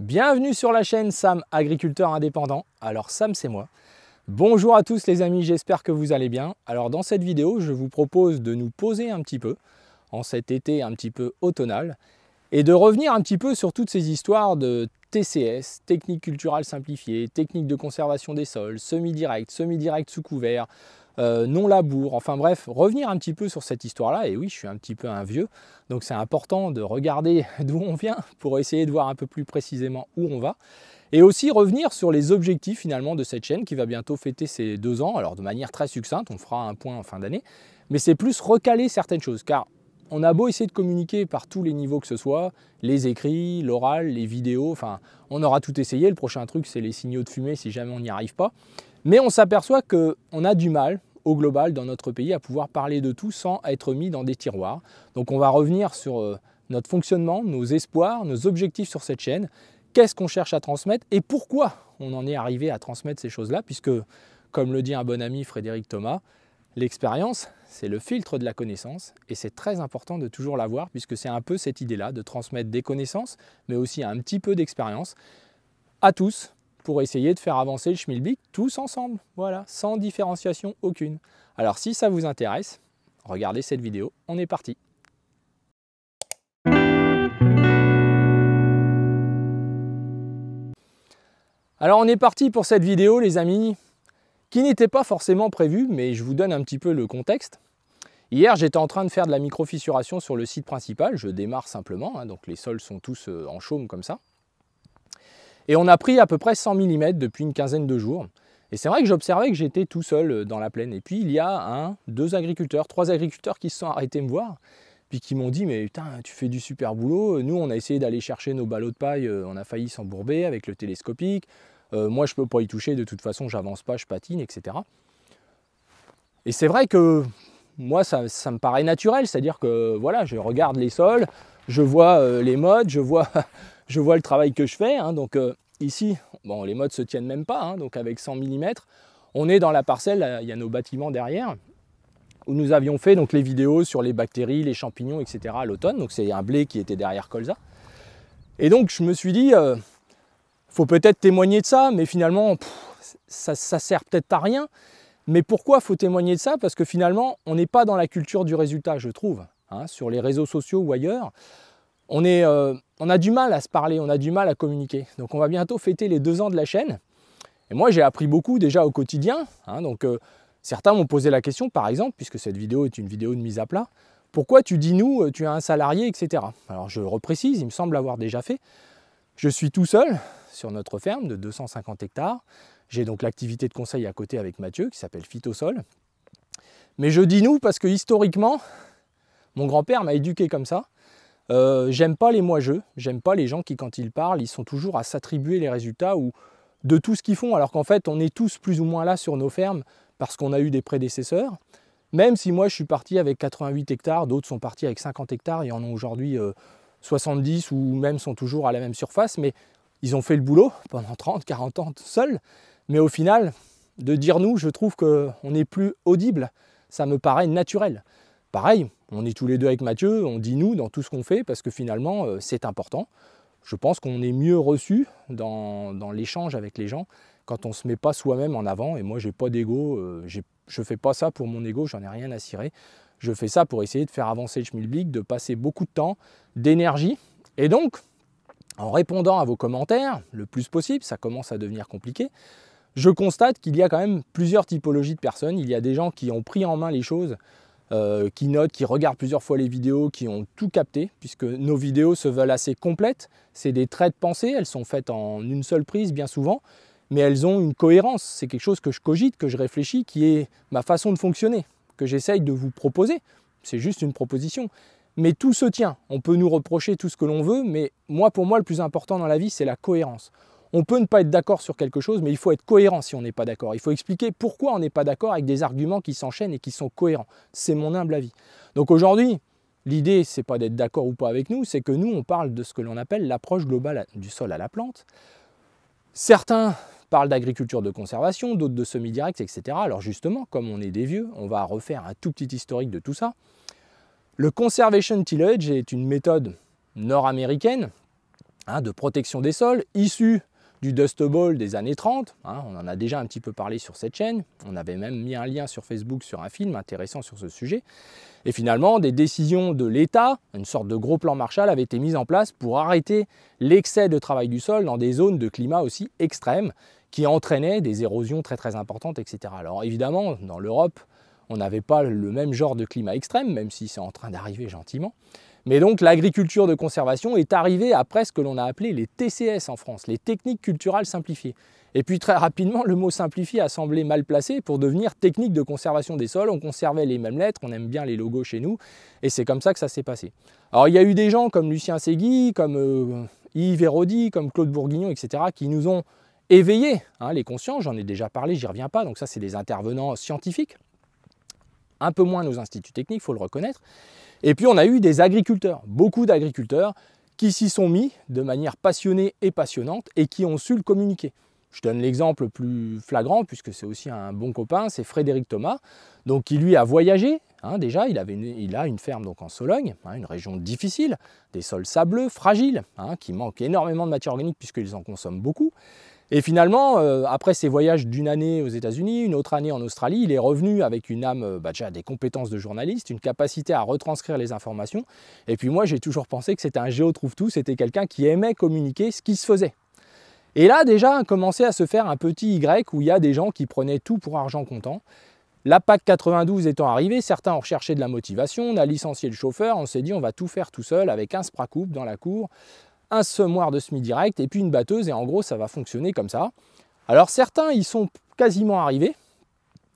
Bienvenue sur la chaîne Sam Agriculteur Indépendant. Alors Sam c'est moi. Bonjour à tous les amis, j'espère que vous allez bien. Alors dans cette vidéo je vous propose de nous poser un petit peu en cet été un petit peu automnal et de revenir un petit peu sur toutes ces histoires de TCS, technique culturelle simplifiée, technique de conservation des sols, semi-direct, semi-direct sous couvert, euh, non-labour. Enfin bref, revenir un petit peu sur cette histoire-là. Et oui, je suis un petit peu un vieux, donc c'est important de regarder d'où on vient pour essayer de voir un peu plus précisément où on va. Et aussi revenir sur les objectifs finalement de cette chaîne qui va bientôt fêter ses deux ans. Alors de manière très succincte, on fera un point en fin d'année. Mais c'est plus recaler certaines choses, car on a beau essayer de communiquer par tous les niveaux que ce soit, les écrits, l'oral, les vidéos, enfin, on aura tout essayé. Le prochain truc, c'est les signaux de fumée si jamais on n'y arrive pas. Mais on s'aperçoit qu'on a du mal au global dans notre pays à pouvoir parler de tout sans être mis dans des tiroirs. Donc on va revenir sur euh, notre fonctionnement, nos espoirs, nos objectifs sur cette chaîne, qu'est-ce qu'on cherche à transmettre et pourquoi on en est arrivé à transmettre ces choses-là, puisque, comme le dit un bon ami Frédéric Thomas, l'expérience, c'est le filtre de la connaissance, et c'est très important de toujours l'avoir, puisque c'est un peu cette idée-là, de transmettre des connaissances, mais aussi un petit peu d'expérience à tous pour essayer de faire avancer le schmilblick tous ensemble, voilà, sans différenciation aucune. Alors si ça vous intéresse, regardez cette vidéo, on est parti Alors on est parti pour cette vidéo les amis, qui n'était pas forcément prévu, mais je vous donne un petit peu le contexte. Hier j'étais en train de faire de la microfissuration sur le site principal, je démarre simplement, hein, donc les sols sont tous euh, en chaume comme ça. Et on a pris à peu près 100 mm depuis une quinzaine de jours. Et c'est vrai que j'observais que j'étais tout seul euh, dans la plaine. Et puis il y a un, deux agriculteurs, trois agriculteurs qui se sont arrêtés me voir, puis qui m'ont dit Mais putain, tu fais du super boulot. Nous, on a essayé d'aller chercher nos ballots de paille, euh, on a failli s'embourber avec le télescopique. Euh, moi, je peux pas y toucher, de toute façon, j'avance pas, je patine, etc. Et c'est vrai que moi, ça, me paraît naturel, c'est-à-dire que voilà, je regarde les sols, je vois les modes, je vois. Je vois le travail que je fais. Hein, donc euh, ici, bon, les modes se tiennent même pas. Hein, donc avec 100 mm, on est dans la parcelle. Il y a nos bâtiments derrière où nous avions fait donc les vidéos sur les bactéries, les champignons, etc. à l'automne. Donc c'est un blé qui était derrière colza. Et donc je me suis dit, euh, faut peut-être témoigner de ça, mais finalement, ça, ne sert peut-être à rien. Mais pourquoi faut témoigner de ça Parce que finalement, on n'est pas dans la culture du résultat, je trouve. Hein, sur les réseaux sociaux ou ailleurs, euh, on, a du mal à se parler, on a du mal à communiquer. Donc on va bientôt fêter les deux ans de la chaîne. Et moi j'ai appris beaucoup déjà au quotidien. Hein. donc euh, certains m'ont posé la question par exemple, puisque cette vidéo est une vidéo de mise à plat, pourquoi tu dis nous, euh, tu as un salarié, etc. Alors je reprécise, il me semble avoir déjà fait. Je suis tout seul sur notre ferme de 250 hectares. J'ai donc l'activité de conseil à côté avec Mathieu qui s'appelle Phytosol. Mais je dis nous parce que historiquement, mon grand-père m'a éduqué comme ça. Euh, j'aime pas les moi-jeux, j'aime pas les gens qui, quand ils parlent, ils sont toujours à s'attribuer les résultats ou de tout ce qu'ils font, alors qu'en fait, on est tous plus ou moins là sur nos fermes parce qu'on a eu des prédécesseurs. Même si moi je suis parti avec 88 hectares, d'autres sont partis avec 50 hectares et en ont aujourd'hui 70 euh, ou même sont toujours à la même surface, mais ils ont fait le boulot pendant 30, 40 ans seuls. Mais au final, de dire nous, je trouve qu'on est plus audible, ça me paraît naturel. Pareil, on est tous les deux avec Mathieu, on dit nous dans tout ce qu'on fait parce que finalement euh, c'est important. Je pense qu'on est mieux reçu dans, l'échange avec les gens quand on ne se met pas soi-même en avant. Et moi, je n'ai pas d'ego, euh, je ne fais pas ça pour mon ego, j'en ai rien à cirer. Je fais ça pour essayer de faire avancer le schmilblick, de passer beaucoup de temps, d'énergie. Et donc, en répondant à vos commentaires le plus possible, ça commence à devenir compliqué, je constate qu'il y a quand même plusieurs typologies de personnes. Il y a des gens qui ont pris en main les choses euh, qui notent, qui regardent plusieurs fois les vidéos, qui ont tout capté, puisque nos vidéos se veulent assez complètes. C'est des traits de pensée, elles sont faites en une seule prise bien souvent, mais elles ont une cohérence. C'est quelque chose que je cogite, que je réfléchis, qui est ma façon de fonctionner, que j'essaye de vous proposer. C'est juste une proposition. Mais tout se tient. On peut nous reprocher tout ce que l'on veut, mais moi, pour moi, le plus important dans la vie, c'est la cohérence. On peut ne pas être d'accord sur quelque chose, mais il faut être cohérent si on n'est pas d'accord. Il faut expliquer pourquoi on n'est pas d'accord avec des arguments qui s'enchaînent et qui sont cohérents. C'est mon humble avis. Donc aujourd'hui, l'idée, c'est pas d'être d'accord ou pas avec nous, c'est que nous, on parle de ce que l'on appelle l'approche globale du sol à la plante. Certains parlent d'agriculture de conservation, d'autres de semi-direct, etc. Alors justement, comme on est des vieux, on va refaire un tout petit historique de tout ça. Le conservation tillage est une méthode nord-américaine hein, de protection des sols, issue du Dust Bowl des années 30. Hein, on en a déjà un petit peu parlé sur cette chaîne. On avait même mis un lien sur Facebook sur un film intéressant sur ce sujet. Et finalement, des décisions de l'État, une sorte de gros plan Marshall, avait été mise en place pour arrêter l'excès de travail du sol dans des zones de climat aussi extrêmes qui entraînaient des érosions très très importantes, etc. Alors évidemment, dans l'Europe, on n'avait pas le même genre de climat extrême, même si c'est en train d'arriver gentiment. Mais donc l'agriculture de conservation est arrivée après ce que l'on a appelé les TCS en France, les techniques culturales simplifiées. Et puis très rapidement, le mot simplifié a semblé mal placé pour devenir technique de conservation des sols. On conservait les mêmes lettres, on aime bien les logos chez nous, et c'est comme ça que ça s'est passé. Alors il y a eu des gens comme Lucien Segui, comme euh, Yves Hérody, comme Claude Bourguignon, etc., qui nous ont éveillé hein, les consciences. J'en ai déjà parlé, j'y reviens pas, donc ça c'est des intervenants scientifiques un peu moins nos instituts techniques, il faut le reconnaître. Et puis on a eu des agriculteurs, beaucoup d'agriculteurs qui s'y sont mis de manière passionnée et passionnante et qui ont su le communiquer. Je donne l'exemple le plus flagrant, puisque c'est aussi un bon copain, c'est Frédéric Thomas, donc qui lui a voyagé. Hein, déjà, il, avait il, a une ferme donc en Sologne, hein, une région difficile, des sols sableux, fragiles, hein, qui manquent énormément de matière organique puisqu'ils en consomment beaucoup. Et finalement, euh, après ses voyages d'une année aux États-Unis, une autre année en Australie, il est revenu avec une âme, euh, bah, déjà des compétences de journaliste, une capacité à retranscrire les informations. Et puis moi, j'ai toujours pensé que c'était un géo-trouve-tout, c'était quelqu'un qui aimait communiquer ce qui se faisait. Et là, déjà, commençait à se faire un petit Y où il y a des gens qui prenaient tout pour argent comptant. La PAC 92 étant arrivée, certains ont recherché de la motivation, on a licencié le chauffeur, on s'est dit on va tout faire tout seul avec un coupe dans la cour, un semoir de semi-direct et puis une batteuse et en gros ça va fonctionner comme ça. Alors certains ils sont quasiment arrivés,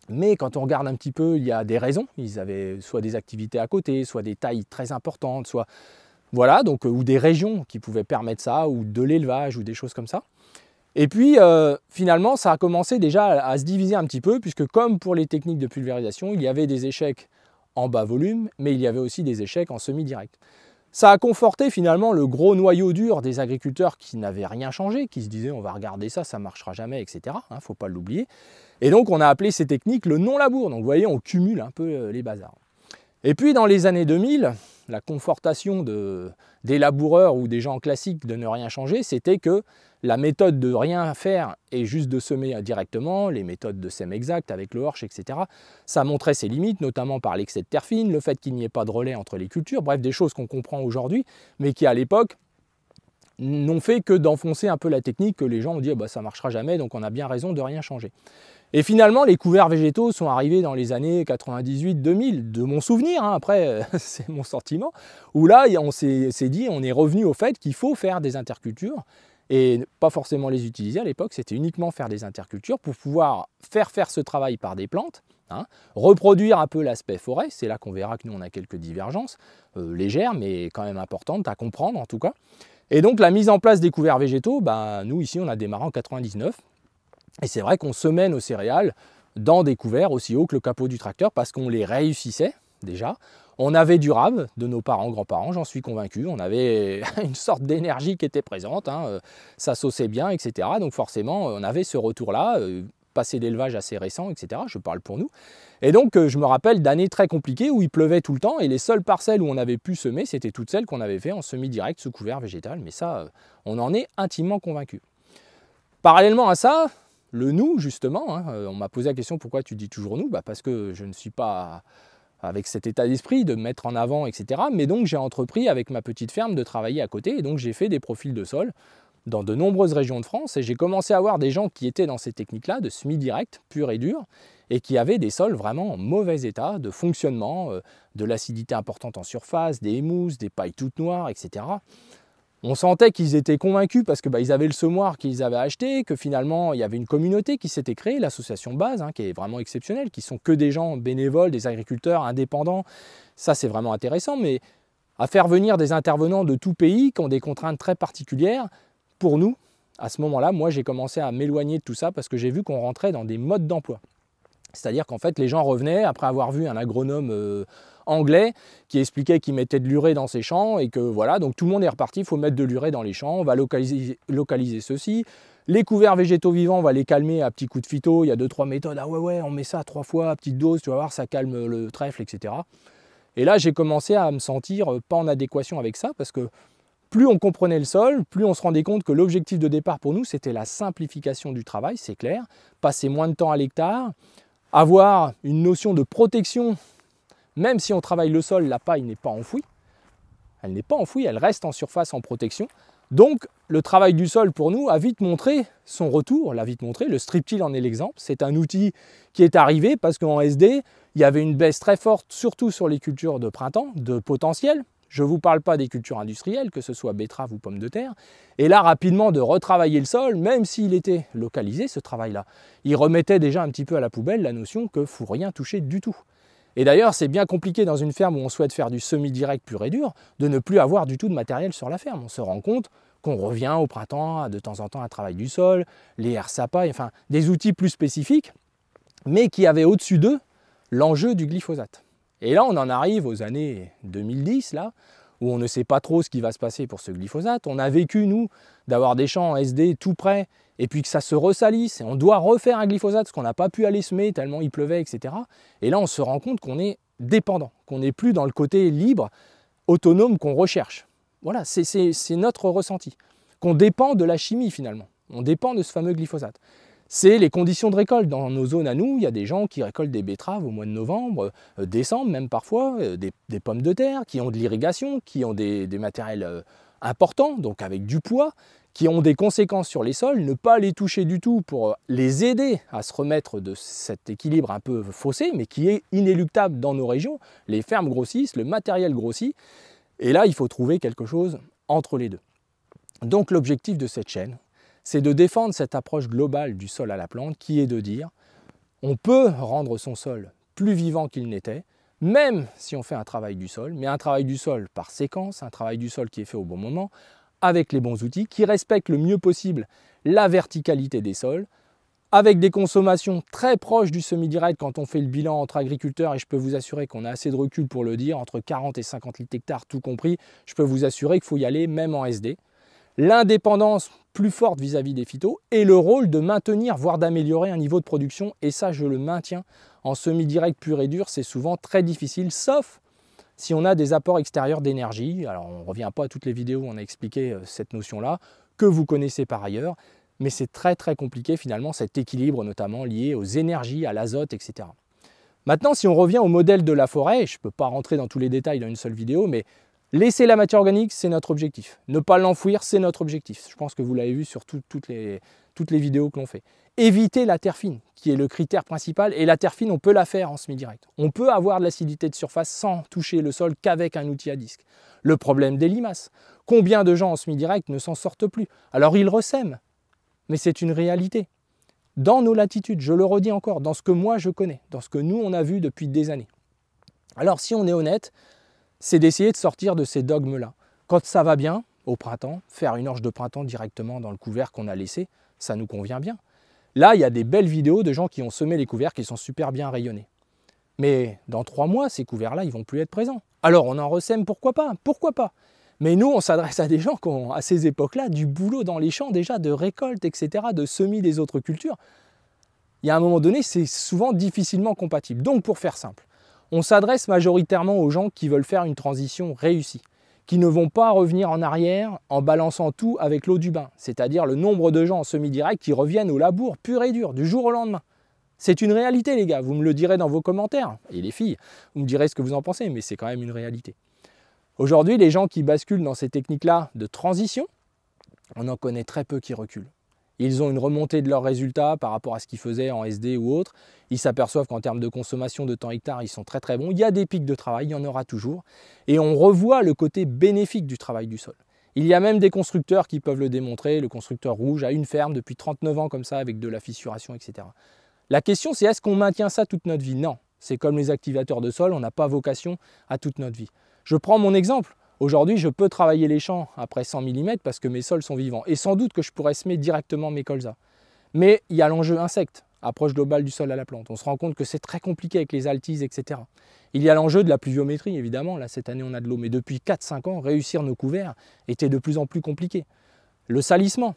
mais quand on regarde un petit peu, il y a des raisons. Ils avaient soit des activités à côté, soit des tailles très importantes, soit voilà donc euh, ou des régions qui pouvaient permettre ça, ou de l'élevage ou des choses comme ça. Et puis euh, finalement ça a commencé déjà à se diviser un petit peu puisque comme pour les techniques de pulvérisation, il y avait des échecs en bas volume, mais il y avait aussi des échecs en semi-direct. Ça a conforté finalement le gros noyau dur des agriculteurs qui n'avaient rien changé, qui se disaient on va regarder ça, ça marchera jamais, etc. ne hein, faut pas l'oublier. Et donc on a appelé ces techniques le non-labour. Donc vous voyez, on cumule un peu euh, les bazars. Et puis dans les années 2000, la confortation de, des laboureurs ou des gens classiques de ne rien changer, c'était que la méthode de rien faire et juste de semer directement, les méthodes de sème exacte avec le horche, etc., ça montrait ses limites, notamment par l'excès de terre fine, le fait qu'il n'y ait pas de relais entre les cultures, bref, des choses qu'on comprend aujourd'hui, mais qui à l'époque n'ont fait que d'enfoncer un peu la technique que les gens ont dit ah bah, ça marchera jamais, donc on a bien raison de rien changer. Et finalement, les couverts végétaux sont arrivés dans les années 98-2000, de mon souvenir, hein, après c'est mon sentiment, où là on s'est dit, on est revenu au fait qu'il faut faire des intercultures et pas forcément les utiliser à l'époque, c'était uniquement faire des intercultures pour pouvoir faire faire ce travail par des plantes, hein, reproduire un peu l'aspect forêt, c'est là qu'on verra que nous on a quelques divergences, euh, légères mais quand même importantes à comprendre en tout cas. Et donc la mise en place des couverts végétaux, ben, nous ici on a démarré en 99, et c'est vrai qu'on se mène aux céréales dans des couverts aussi haut que le capot du tracteur parce qu'on les réussissait, déjà. On avait du rave de nos parents, grands-parents, j'en suis convaincu. On avait une sorte d'énergie qui était présente, hein, euh, ça saussait bien, etc. Donc forcément, euh, on avait ce retour-là, euh, passé d'élevage assez récent, etc. Je parle pour nous. Et donc, je me rappelle d'années très compliquées où il pleuvait tout le temps et les seules parcelles où on avait pu semer, c'était toutes celles qu'on avait fait en semi-direct sous couvert végétal. Mais ça, on en est intimement convaincu. Parallèlement à ça, le nous, justement, hein, on m'a posé la question pourquoi tu dis toujours nous bah Parce que je ne suis pas avec cet état d'esprit de mettre en avant, etc. Mais donc j'ai entrepris avec ma petite ferme de travailler à côté et donc j'ai fait des profils de sol dans de nombreuses régions de France et j'ai commencé à voir des gens qui étaient dans ces techniques-là de semis direct pur et dur, et qui avaient des sols vraiment en mauvais état de fonctionnement, euh, de l'acidité importante en surface, des émousses, des pailles toutes noires, etc on sentait qu'ils étaient convaincus parce que bah, avaient le semoir qu'ils avaient acheté, que finalement il y avait une communauté qui s'était créée, l'association Base, hein, qui est vraiment exceptionnelle, qui sont que des gens bénévoles, des agriculteurs indépendants. Ça c'est vraiment intéressant, mais à faire venir des intervenants de tout pays qui ont des contraintes très particulières, pour nous, à ce moment-là, moi j'ai commencé à m'éloigner de tout ça parce que j'ai vu qu'on rentrait dans des modes d'emploi. C'est-à-dire qu'en fait les gens revenaient après avoir vu un agronome. Euh, anglais qui expliquait qu'il mettait de l'urée dans ses champs et que voilà, donc tout le monde est reparti, il faut mettre de l'urée dans les champs, on va localiser, localiser ceci. Les couverts végétaux vivants, on va les calmer à petit coup de phyto, il y a deux, trois méthodes, ah ouais ouais, on met ça trois fois à petite dose, tu vas voir, ça calme le trèfle, etc. Et là, j'ai commencé à me sentir euh, pas en adéquation avec ça parce que plus on comprenait le sol, plus on se rendait compte que l'objectif de départ pour nous, c'était la simplification du travail, c'est clair, passer moins de temps à l'hectare, avoir une notion de protection même si on travaille le sol, la paille n'est pas enfouie. Elle n'est pas enfouie, elle reste en surface en protection. Donc le travail du sol pour nous a vite montré son retour, l'a vite montré, le strip-till en est l'exemple. C'est un outil qui est arrivé parce qu'en SD, il y avait une baisse très forte, surtout sur les cultures de printemps, de potentiel. Je ne vous parle pas des cultures industrielles, que ce soit betterave ou pommes de terre. Et là, rapidement, de retravailler le sol, même s'il était localisé, ce travail-là, il remettait déjà un petit peu à la poubelle la notion que faut rien toucher du tout. Et d'ailleurs, c'est bien compliqué dans une ferme où on souhaite faire du semi-direct pur et dur de ne plus avoir du tout de matériel sur la ferme. On se rend compte qu'on revient au printemps de temps en temps à un travail du sol, les RSAPA, enfin des outils plus spécifiques, mais qui avaient au-dessus d'eux l'enjeu du glyphosate. Et là, on en arrive aux années 2010, là, où on ne sait pas trop ce qui va se passer pour ce glyphosate. On a vécu, nous, d'avoir des champs en SD tout près et puis que ça se ressalisse et on doit refaire un glyphosate parce qu'on n'a pas pu aller semer tellement il pleuvait, etc. Et là, on se rend compte qu'on est dépendant, qu'on n'est plus dans le côté libre, autonome qu'on recherche. Voilà, c'est notre ressenti. Qu'on dépend de la chimie finalement. On dépend de ce fameux glyphosate c'est les conditions de récolte. Dans nos zones à nous, il y a des gens qui récoltent des betteraves au mois de novembre, euh, décembre même parfois, euh, des, pommes de terre, qui ont de l'irrigation, qui ont des, matériels euh, importants, donc avec du poids, qui ont des conséquences sur les sols. Ne pas les toucher du tout pour les aider à se remettre de cet équilibre un peu faussé, mais qui est inéluctable dans nos régions. Les fermes grossissent, le matériel grossit, et là, il faut trouver quelque chose entre les deux. Donc l'objectif de cette chaîne, c'est de défendre cette approche globale du sol à la plante qui est de dire on peut rendre son sol plus vivant qu'il n'était, même si on fait un travail du sol, mais un travail du sol par séquence, un travail du sol qui est fait au bon moment, avec les bons outils, qui respecte le mieux possible la verticalité des sols, avec des consommations très proches du semi-direct quand on fait le bilan entre agriculteurs, et je peux vous assurer qu'on a assez de recul pour le dire, entre 40 et 50 litres hectares tout compris, je peux vous assurer qu'il faut y aller même en SD l'indépendance plus forte vis-à-vis des phytos et le rôle de maintenir, voire d'améliorer un niveau de production. Et ça, je le maintiens. En semi-direct pur et dur, c'est souvent très difficile, sauf si on a des apports extérieurs d'énergie. Alors, on ne revient pas à toutes les vidéos où on a expliqué euh, cette notion-là, que vous connaissez par ailleurs. Mais c'est très très compliqué finalement cet équilibre notamment lié aux énergies, à l'azote, etc. Maintenant, si on revient au modèle de la forêt, je ne peux pas rentrer dans tous les détails dans une seule vidéo, mais Laisser la matière organique, c'est notre objectif. Ne pas l'enfouir, c'est notre objectif. Je pense que vous l'avez vu sur toutes, les, toutes les vidéos que l'on fait. Éviter la terre fine, qui est le critère principal. Et la terre fine, on peut la faire en semi-direct. On peut avoir de l'acidité de surface sans toucher le sol qu'avec un outil à disque. Le problème des limaces. Combien de gens en semi-direct ne s'en sortent plus Alors ils ressèment, mais c'est une réalité. Dans nos latitudes, je le redis encore, dans ce que moi je connais, dans ce que nous on a vu depuis des années. Alors si on est honnête, c'est d'essayer de sortir de ces dogmes-là. Quand ça va bien, au printemps, faire une orge de printemps directement dans le couvert qu'on a laissé, ça nous convient bien. Là, il y a des belles vidéos de gens qui ont semé les couverts qui sont super bien rayonnés. Mais dans trois mois, ces couverts-là, ils vont plus être présents. Alors on en ressème, pourquoi pas Pourquoi pas Mais nous, on s'adresse à des gens qui ont, à ces époques-là, du boulot dans les champs déjà, de récolte, etc., de semis des autres cultures. Il y a un moment donné, c'est souvent difficilement compatible. Donc pour faire simple, on s'adresse majoritairement aux gens qui veulent faire une transition réussie, qui ne vont pas revenir en arrière en balançant tout avec l'eau du bain, c'est-à-dire le nombre de gens en semi-direct qui reviennent au labour pur et dur du jour au lendemain. C'est une réalité les gars, vous me le direz dans vos commentaires, et les filles, vous me direz ce que vous en pensez, mais c'est quand même une réalité. Aujourd'hui, les gens qui basculent dans ces techniques-là de transition, on en connaît très peu qui reculent. Ils ont une remontée de leurs résultats par rapport à ce qu'ils faisaient en SD ou autre. Ils s'aperçoivent qu'en termes de consommation de temps hectare, ils sont très très bons. Il y a des pics de travail, il y en aura toujours. Et on revoit le côté bénéfique du travail du sol. Il y a même des constructeurs qui peuvent le démontrer. Le constructeur rouge a une ferme depuis 39 ans comme ça avec de la fissuration, etc. La question c'est est-ce qu'on maintient ça toute notre vie Non. C'est comme les activateurs de sol, on n'a pas vocation à toute notre vie. Je prends mon exemple. Aujourd'hui, je peux travailler les champs après 100 mm parce que mes sols sont vivants. Et sans doute que je pourrais semer directement mes colzas. Mais il y a l'enjeu insecte, approche globale du sol à la plante. On se rend compte que c'est très compliqué avec les altises, etc. Il y a l'enjeu de la pluviométrie, évidemment. Là, cette année, on a de l'eau. Mais depuis 4-5 ans, réussir nos couverts était de plus en plus compliqué. Le salissement.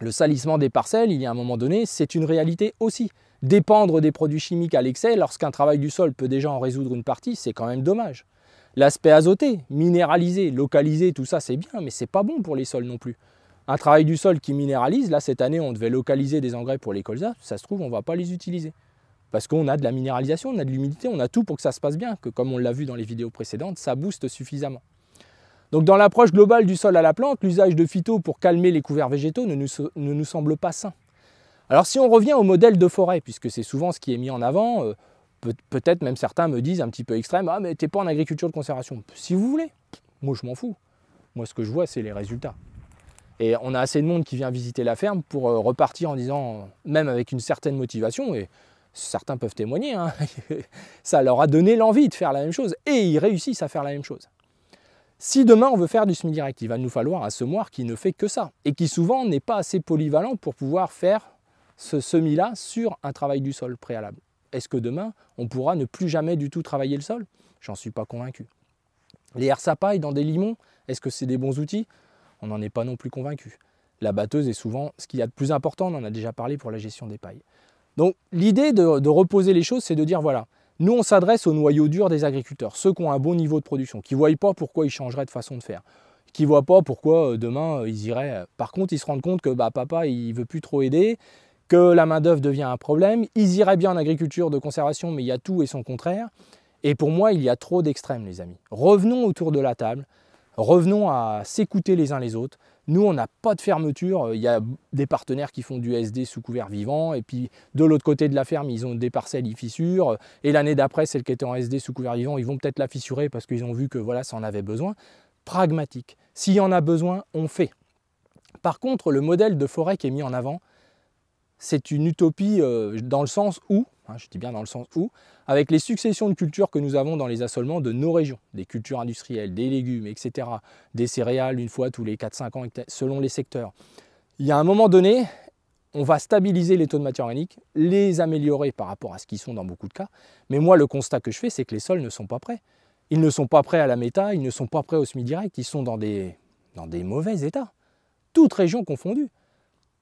Le salissement des parcelles, il y a un moment donné, c'est une réalité aussi. Dépendre des produits chimiques à l'excès, lorsqu'un travail du sol peut déjà en résoudre une partie, c'est quand même dommage. L'aspect azoté, minéralisé, localisé, tout ça c'est bien, mais c'est pas bon pour les sols non plus. Un travail du sol qui minéralise, là cette année on devait localiser des engrais pour les colzas, ça se trouve on va pas les utiliser. Parce qu'on a de la minéralisation, on a de l'humidité, on a tout pour que ça se passe bien, que comme on l'a vu dans les vidéos précédentes, ça booste suffisamment. Donc dans l'approche globale du sol à la plante, l'usage de phyto pour calmer les couverts végétaux ne nous, semble pas sain. Alors si on revient au modèle de forêt, puisque c'est souvent ce qui est mis en avant, euh, peut-être même certains me disent un petit peu extrême, ah mais t'es pas en agriculture de conservation. Si vous voulez, moi je m'en fous. Moi ce que je vois c'est les résultats. Et on a assez de monde qui vient visiter la ferme pour euh, repartir en disant, même avec une certaine motivation, et certains peuvent témoigner, hein, ça leur a donné l'envie de faire la même chose, et ils réussissent à faire la même chose. Si demain on veut faire du semi-direct, il va nous falloir un semoir qui ne fait que ça, et qui souvent n'est pas assez polyvalent pour pouvoir faire ce semis-là sur un travail du sol préalable. Est-ce que demain, on pourra ne plus jamais du tout travailler le sol J'en suis pas convaincu. Les paille dans des limons, est-ce que c'est des bons outils On n'en est pas non plus convaincu. La batteuse est souvent ce qu'il y a de plus important, on en a déjà parlé pour la gestion des pailles. Donc l'idée de, reposer les choses, c'est de dire voilà, nous, on s'adresse au noyau dur des agriculteurs, ceux qui ont un bon niveau de production, qui ne voient pas pourquoi ils changeraient de façon de faire, qui ne voient pas pourquoi euh, demain euh, ils iraient. Euh, par contre, ils se rendent compte que bah, papa, il veut plus trop aider, que la main-d'œuvre devient un problème. Ils iraient bien en agriculture de conservation, mais il y a tout et son contraire. Et pour moi, il y a trop d'extrêmes, les amis. Revenons autour de la table, revenons à s'écouter les uns les autres. Nous, on n'a pas de fermeture. Il y a des partenaires qui font du SD sous couvert vivant, et puis de l'autre côté de la ferme, ils ont des parcelles, ils fissurent. Et l'année d'après, celle qui était en SD sous couvert vivant, ils vont peut-être la fissurer parce qu'ils ont vu que voilà, ça en avait besoin. Pragmatique. S'il y en a besoin, on fait. Par contre, le modèle de forêt qui est mis en avant, c'est une utopie euh, dans le sens où, hein, je dis bien dans le sens où, avec les successions de cultures que nous avons dans les assolements de nos régions, des cultures industrielles, des légumes, etc., des céréales une fois tous les 4-5 ans selon les secteurs, il y a un moment donné, on va stabiliser les taux de matière organique, les améliorer par rapport à ce qu'ils sont dans beaucoup de cas. Mais moi, le constat que je fais, c'est que les sols ne sont pas prêts. Ils ne sont pas prêts à la méta, ils ne sont pas prêts au semi-direct, ils sont dans des, dans des mauvais états. Toutes régions confondues.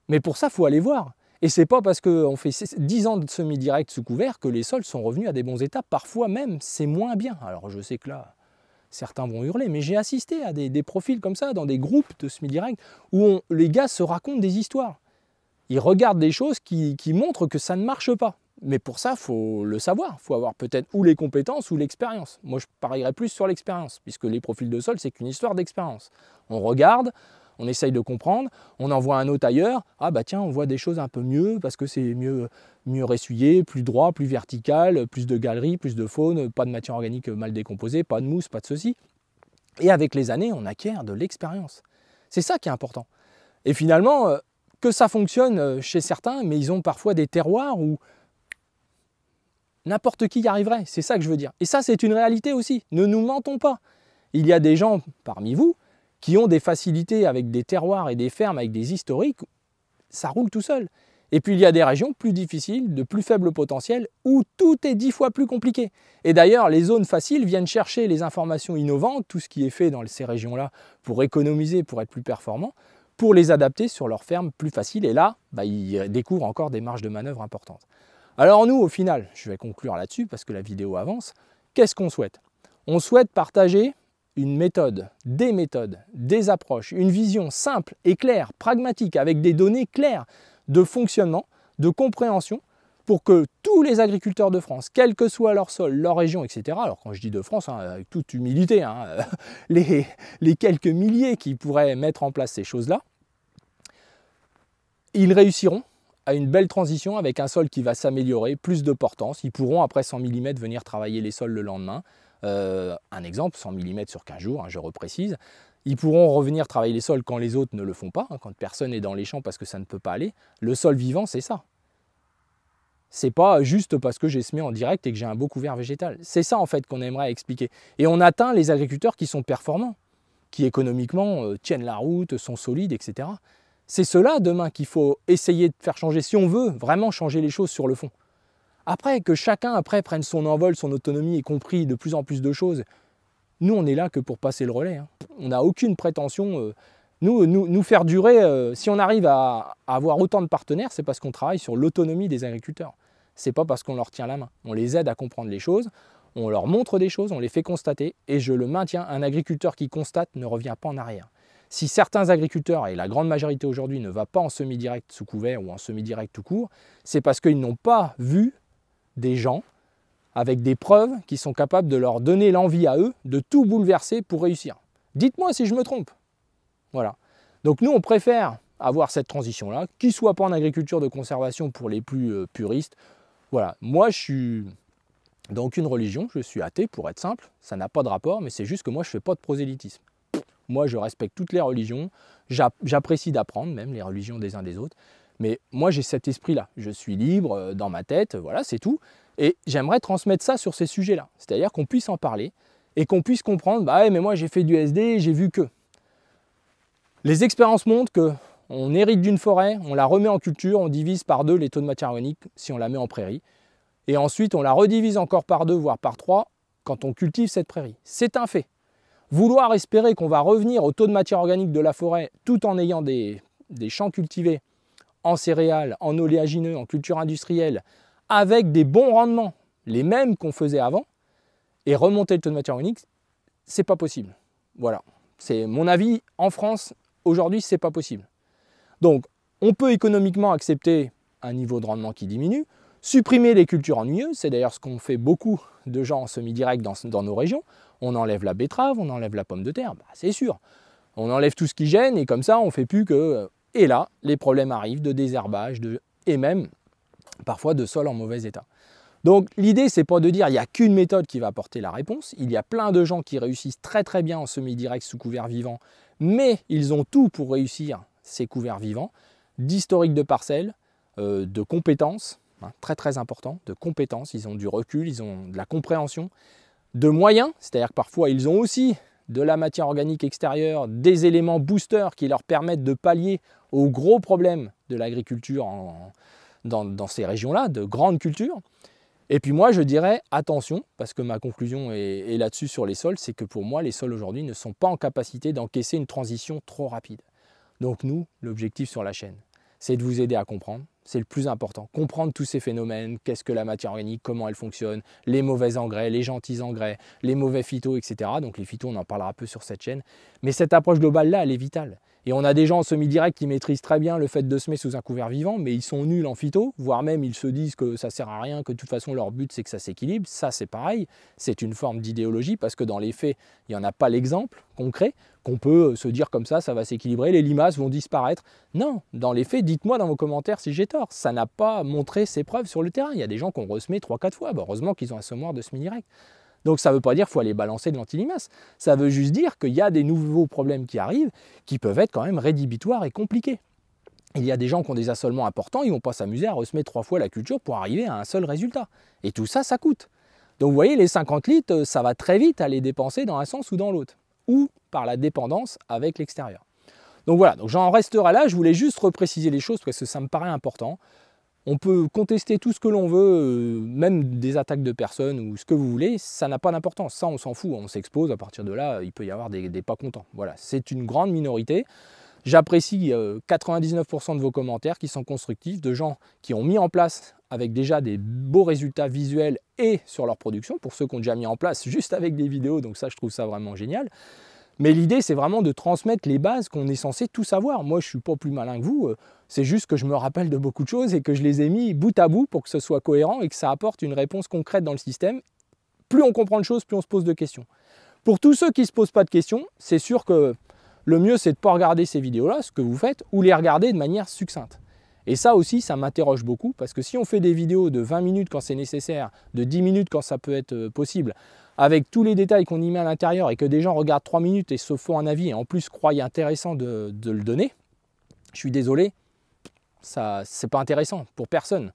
Mais pour ça, il faut aller voir. Et c'est pas parce qu'on fait 10 ans de semi-direct sous couvert que les sols sont revenus à des bons états. Parfois même, c'est moins bien. Alors je sais que là, certains vont hurler, mais j'ai assisté à des, profils comme ça, dans des groupes de semi-direct, où les gars se racontent des histoires. Ils regardent des choses qui, montrent que ça ne marche pas. Mais pour ça, faut le savoir. faut avoir peut-être ou les compétences ou l'expérience. Moi, je parierais plus sur l'expérience, puisque les profils de sol, c'est qu'une histoire d'expérience. On regarde, on essaye de comprendre, on envoie un autre ailleurs, ah bah tiens, on voit des choses un peu mieux parce que c'est mieux, mieux ressuyé, plus droit, plus vertical, plus de galeries, plus de faune, pas de matière organique mal décomposée, pas de mousse, pas de ceci. Et avec les années, on acquiert de l'expérience. C'est ça qui est important. Et finalement, euh, que ça fonctionne euh, chez certains, mais ils ont parfois des terroirs où n'importe qui y arriverait, c'est ça que je veux dire. Et ça, c'est une réalité aussi, ne nous mentons pas. Il y a des gens parmi vous qui ont des facilités avec des terroirs et des fermes, avec des historiques, ça roule tout seul. Et puis il y a des régions plus difficiles, de plus faible potentiel, où tout est dix fois plus compliqué. Et d'ailleurs, les zones faciles viennent chercher les informations innovantes, tout ce qui est fait dans ces régions-là pour économiser, pour être plus performant, pour les adapter sur leurs fermes plus faciles. Et là, bah, ils découvrent encore des marges de manœuvre importantes. Alors nous, au final, je vais conclure là-dessus parce que la vidéo avance, qu'est-ce qu'on souhaite On souhaite partager une méthode, des méthodes, des approches, une vision simple et claire, pragmatique, avec des données claires de fonctionnement, de compréhension, pour que tous les agriculteurs de France, quel que soit leur sol, leur région, etc., alors quand je dis de France, hein, avec toute humilité, hein, les, les quelques milliers qui pourraient mettre en place ces choses-là, ils réussiront à une belle transition avec un sol qui va s'améliorer, plus de portance, ils pourront après 100 mm venir travailler les sols le lendemain, euh, un exemple, 100 mm sur 15 jours, hein, je reprécise. Ils pourront revenir travailler les sols quand les autres ne le font pas, hein, quand personne n'est dans les champs parce que ça ne peut pas aller. Le sol vivant, c'est ça. C'est pas juste parce que j'ai semé en direct et que j'ai un beau couvert végétal. C'est ça en fait qu'on aimerait expliquer. Et on atteint les agriculteurs qui sont performants, qui économiquement euh, tiennent la route, sont solides, etc. C'est cela demain qu'il faut essayer de faire changer si on veut vraiment changer les choses sur le fond. Après, que chacun après prenne son envol, son autonomie et compris de plus en plus de choses, nous, on est là que pour passer le relais. Hein. On n'a aucune prétention. Euh, nous, nous, faire durer, euh, si on arrive à, avoir autant de partenaires, c'est parce qu'on travaille sur l'autonomie des agriculteurs. C'est pas parce qu'on leur tient la main. On les aide à comprendre les choses, on leur montre des choses, on les fait constater. Et je le maintiens, un agriculteur qui constate ne revient pas en arrière. Si certains agriculteurs, et la grande majorité aujourd'hui, ne va pas en semi-direct sous couvert ou en semi-direct tout court, c'est parce qu'ils n'ont pas vu des gens avec des preuves qui sont capables de leur donner l'envie à eux de tout bouleverser pour réussir. Dites-moi si je me trompe. Voilà. Donc nous, on préfère avoir cette transition-là, qui soit pas en agriculture de conservation pour les plus euh, puristes. Voilà, moi je suis dans aucune religion, je suis athée pour être simple, ça n'a pas de rapport, mais c'est juste que moi je fais pas de prosélytisme. Moi je respecte toutes les religions, j'apprécie d'apprendre même les religions des uns des autres, mais moi, j'ai cet esprit-là. Je suis libre euh, dans ma tête, voilà, c'est tout. Et j'aimerais transmettre ça sur ces sujets-là. C'est-à-dire qu'on puisse en parler et qu'on puisse comprendre, bah mais moi j'ai fait du SD, j'ai vu que. Les expériences montrent que on hérite d'une forêt, on la remet en culture, on divise par deux les taux de matière organique si on la met en prairie. Et ensuite, on la redivise encore par deux, voire par trois, quand on cultive cette prairie. C'est un fait. Vouloir espérer qu'on va revenir au taux de matière organique de la forêt tout en ayant des champs cultivés en céréales, en oléagineux, en culture industrielle, avec des bons rendements, les mêmes qu'on faisait avant, et remonter le taux de matière organique, c'est pas possible. Voilà, c'est mon avis. En France, aujourd'hui, c'est pas possible. Donc, on peut économiquement accepter un niveau de rendement qui diminue, supprimer les cultures ennuyeuses, c'est d'ailleurs ce qu'on fait beaucoup de gens en semi-direct dans, nos régions. On enlève la betterave, on enlève la pomme de terre, bah, c'est sûr. On enlève tout ce qui gêne et comme ça, on fait plus que et là, les problèmes arrivent de désherbage de, et même parfois de sol en mauvais état. Donc l'idée, c'est pas de dire qu'il n'y a qu'une méthode qui va apporter la réponse. Il y a plein de gens qui réussissent très très bien en semi-direct sous couvert vivant, mais ils ont tout pour réussir ces couverts vivants, d'historique de parcelles, euh, de compétences, hein, très très important, de compétences, ils ont du recul, ils ont de la compréhension, de moyens, c'est-à-dire que parfois ils ont aussi de la matière organique extérieure, des éléments boosters qui leur permettent de pallier aux gros problèmes de l'agriculture dans, ces régions-là, de grandes cultures. Et puis moi, je dirais attention, parce que ma conclusion est, est là-dessus sur les sols, c'est que pour moi, les sols aujourd'hui ne sont pas en capacité d'encaisser une transition trop rapide. Donc nous, l'objectif sur la chaîne, c'est de vous aider à comprendre. C'est le plus important. Comprendre tous ces phénomènes, qu'est-ce que la matière organique, comment elle fonctionne, les mauvais engrais, les gentils engrais, les mauvais phytos, etc. Donc les phytos, on en parlera un peu sur cette chaîne. Mais cette approche globale-là, elle est vitale. Et on a des gens en semi-direct qui maîtrisent très bien le fait de semer sous un couvert vivant, mais ils sont nuls en phyto, voire même ils se disent que ça sert à rien, que de toute façon leur but c'est que ça s'équilibre. Ça c'est pareil, c'est une forme d'idéologie parce que dans les faits, il n'y en a pas l'exemple concret qu'on peut euh, se dire comme ça, ça va s'équilibrer, les limaces vont disparaître. Non, dans les faits, dites-moi dans vos commentaires si j'ai tort. Ça n'a pas montré ses preuves sur le terrain. Il y a des gens qu'on ressemé 3-4 fois. Bah, heureusement qu'ils ont un semoir de semi-direct. Donc ça ne veut pas dire qu'il faut aller balancer de l'antilimace. Ça veut juste dire qu'il y a des nouveaux problèmes qui arrivent qui peuvent être quand même rédhibitoires et compliqués. Il y a des gens qui ont des assolements importants, ils ne vont pas s'amuser à ressemer trois fois la culture pour arriver à un seul résultat. Et tout ça, ça coûte. Donc vous voyez, les 50 litres, ça va très vite à les dépenser dans un sens ou dans l'autre, ou par la dépendance avec l'extérieur. Donc voilà, donc j'en resterai là, je voulais juste repréciser les choses parce que ça me paraît important. On peut contester tout ce que l'on veut, euh, même des attaques de personnes ou ce que vous voulez, ça n'a pas d'importance. Ça, on s'en fout, on s'expose. À partir de là, il peut y avoir des, pas contents. Voilà, c'est une grande minorité. J'apprécie 99% euh, de vos commentaires qui sont constructifs, de gens qui ont mis en place avec déjà des beaux résultats visuels et sur leur production, pour ceux qui ont déjà mis en place juste avec des vidéos, donc ça je trouve ça vraiment génial. Mais l'idée c'est vraiment de transmettre les bases qu'on est censé tout savoir. Moi je suis pas plus malin que vous, euh, c'est juste que je me rappelle de beaucoup de choses et que je les ai mis bout à bout pour que ce soit cohérent et que ça apporte une réponse concrète dans le système. Plus on comprend de choses, plus on se pose de questions. Pour tous ceux qui ne se posent pas de questions, c'est sûr que le mieux c'est de ne pas regarder ces vidéos-là, ce que vous faites, ou les regarder de manière succincte. Et ça aussi, ça m'interroge beaucoup, parce que si on fait des vidéos de 20 minutes quand c'est nécessaire, de 10 minutes quand ça peut être euh, possible, avec tous les détails qu'on y met à l'intérieur et que des gens regardent 3 minutes et se font un avis et en plus croient intéressant de, de le donner, je suis désolé, ça c'est pas intéressant pour personne.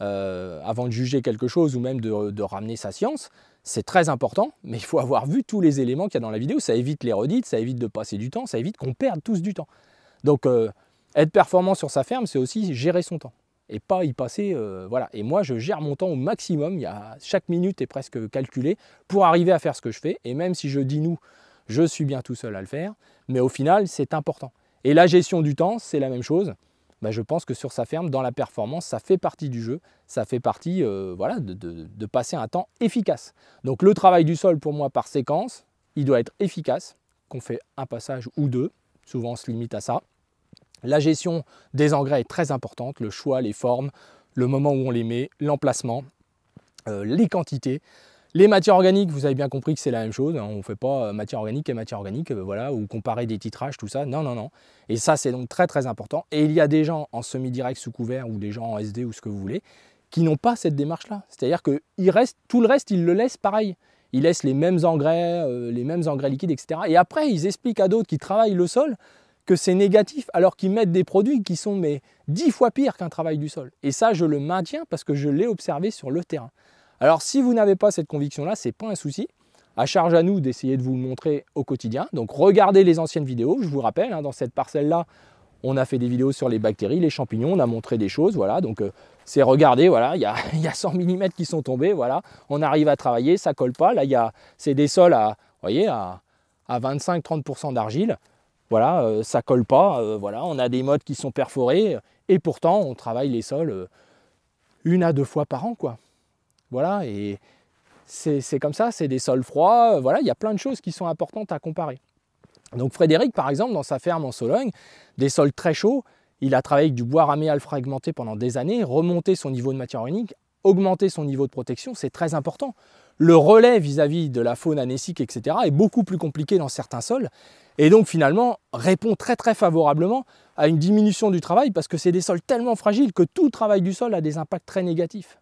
Euh, avant de juger quelque chose ou même de, ramener sa science, c'est très important, mais il faut avoir vu tous les éléments qu'il y a dans la vidéo. Ça évite les redites, ça évite de passer du temps, ça évite qu'on perde tous du temps. Donc euh, être performant sur sa ferme, c'est aussi gérer son temps et pas y passer. Euh, voilà. Et moi, je gère mon temps au maximum. Il y a, chaque minute est presque calculée pour arriver à faire ce que je fais. Et même si je dis nous, je suis bien tout seul à le faire, mais au final, c'est important. Et la gestion du temps, c'est la même chose. Bah, je pense que sur sa ferme, dans la performance, ça fait partie du jeu, ça fait partie euh, voilà, de, passer un temps efficace. Donc le travail du sol, pour moi, par séquence, il doit être efficace, qu'on fait un passage ou deux, souvent on se limite à ça. La gestion des engrais est très importante, le choix, les formes, le moment où on les met, l'emplacement, euh, les quantités. Les matières organiques, vous avez bien compris que c'est la même chose. Hein. on ne fait pas euh, matière organique et matière organique, euh, voilà, ou comparer des titrages, tout ça. Non, non, non. Et ça, c'est donc très, très important. Et il y a des gens en semi-direct sous couvert ou des gens en SD ou ce que vous voulez qui n'ont pas cette démarche-là. C'est-à-dire que reste, tout le reste, ils le laissent pareil. Ils laissent les mêmes engrais, euh, les mêmes engrais liquides, etc. Et après, ils expliquent à d'autres qui travaillent le sol que c'est négatif alors qu'ils mettent des produits qui sont mais dix fois pire qu'un travail du sol. Et ça, je le maintiens parce que je l'ai observé sur le terrain. Alors si vous n'avez pas cette conviction-là, c'est pas un souci. À charge à nous d'essayer de vous le montrer au quotidien. Donc regardez les anciennes vidéos, je vous rappelle, hein, dans cette parcelle-là, on a fait des vidéos sur les bactéries, les champignons, on a montré des choses, voilà. Donc euh, c'est regarder, voilà, il y, a, 100 mm qui sont tombés, voilà. On arrive à travailler, ça colle pas. Là, c'est des sols à, 25-30% d'argile. Voilà, euh, ça colle pas. Euh, voilà, on a des modes qui sont perforés et pourtant on travaille les sols une à deux fois par an, quoi. Voilà, et c'est comme ça, c'est des sols froids. Euh, voilà, il y a plein de choses qui sont importantes à comparer. Donc Frédéric, par exemple, dans sa ferme en Sologne, des sols très chauds, il a travaillé avec du bois raméal fragmenté pendant des années, remonter son niveau de matière organique, augmenter son niveau de protection, c'est très important. Le relais vis-à-vis de la faune anessique, etc., est beaucoup plus compliqué dans certains sols, et donc finalement répond très très favorablement à une diminution du travail, parce que c'est des sols tellement fragiles que tout travail du sol a des impacts très négatifs.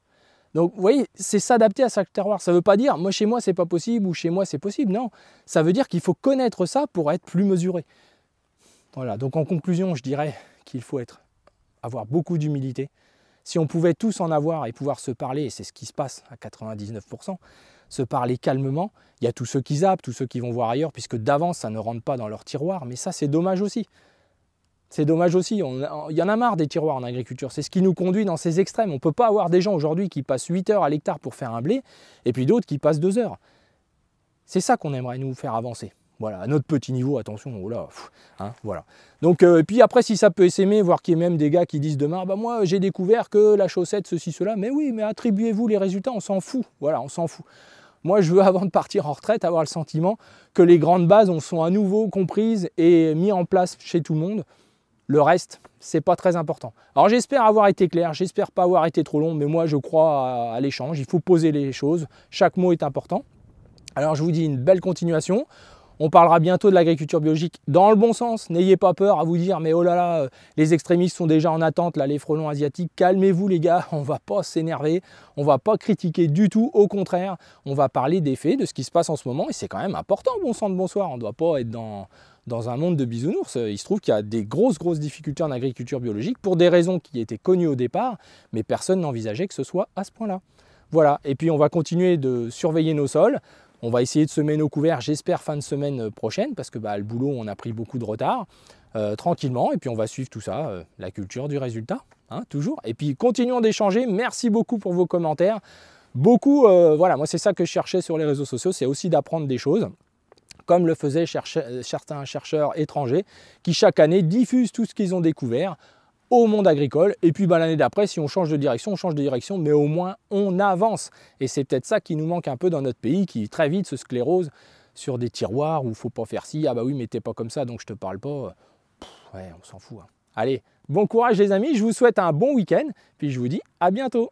Donc vous voyez, c'est s'adapter à sa terroir. Ça ne veut pas dire moi chez moi c'est pas possible ou chez moi c'est possible. Non, ça veut dire qu'il faut connaître ça pour être plus mesuré. Voilà, donc en conclusion, je dirais qu'il faut avoir beaucoup d'humilité. Si on pouvait tous en avoir et pouvoir se parler, et c'est ce qui se passe à 99%, se parler calmement, il y a tous ceux qui zappent, tous ceux qui vont voir ailleurs, puisque d'avance ça ne rentre pas dans leur tiroir, mais ça c'est dommage aussi. C'est dommage aussi, il y en a marre des tiroirs en agriculture, c'est ce qui nous conduit dans ces extrêmes. On ne peut pas avoir des gens aujourd'hui qui passent 8 heures à l'hectare pour faire un blé, et puis d'autres qui passent 2 heures. C'est ça qu'on aimerait nous faire avancer. Voilà, à notre petit niveau, attention, oh là, hein, voilà. Donc, euh, et puis après, si ça peut s'aimer, voir qu'il y ait même des gars qui disent demain, bah moi, j'ai découvert que la chaussette, ceci, cela, mais oui, mais attribuez-vous les résultats, on s'en fout, voilà, on s'en fout. Moi, je veux, avant de partir en retraite, avoir le sentiment que les grandes bases sont à nouveau comprises et mises en place chez tout le monde, le reste, c'est pas très important. Alors j'espère avoir été clair, j'espère pas avoir été trop long, mais moi je crois à, l'échange. Il faut poser les choses. Chaque mot est important. Alors je vous dis une belle continuation. On parlera bientôt de l'agriculture biologique dans le bon sens. N'ayez pas peur à vous dire, mais oh là là, euh, les extrémistes sont déjà en attente, là, les frelons asiatiques. Calmez-vous, les gars, on va pas s'énerver, on va pas critiquer du tout. Au contraire, on va parler des faits, de ce qui se passe en ce moment. Et c'est quand même important, bon sang de bonsoir. On ne doit pas être dans, dans un monde de bisounours. Euh, il se trouve qu'il y a des grosses, grosses difficultés en agriculture biologique pour des raisons qui étaient connues au départ, mais personne n'envisageait que ce soit à ce point-là. Voilà, et puis on va continuer de surveiller nos sols. On va essayer de semer nos couverts, j'espère, fin de semaine euh, prochaine, parce que bah, le boulot, on a pris beaucoup de retard, euh, tranquillement, et puis on va suivre tout ça, la culture du résultat, hein, toujours. Et puis continuons d'échanger, merci beaucoup pour vos commentaires. Beaucoup, voilà, moi c'est ça que je cherchais sur les réseaux sociaux, c'est aussi d'apprendre des choses comme le faisaient euh, certains chercheurs étrangers qui chaque année diffusent tout ce qu'ils ont découvert au monde agricole. Et puis ben, l'année d'après, si on change de direction, on change de direction, mais au moins on avance. Et c'est peut-être ça qui nous manque un peu dans notre pays, qui très vite se sclérose sur des tiroirs où faut pas faire ci, ah bah oui, mais t'es pas comme ça, donc je te parle pas. ouais, on s'en fout. Hein. Allez, bon courage les amis, je vous souhaite un bon week-end, puis je vous dis à bientôt.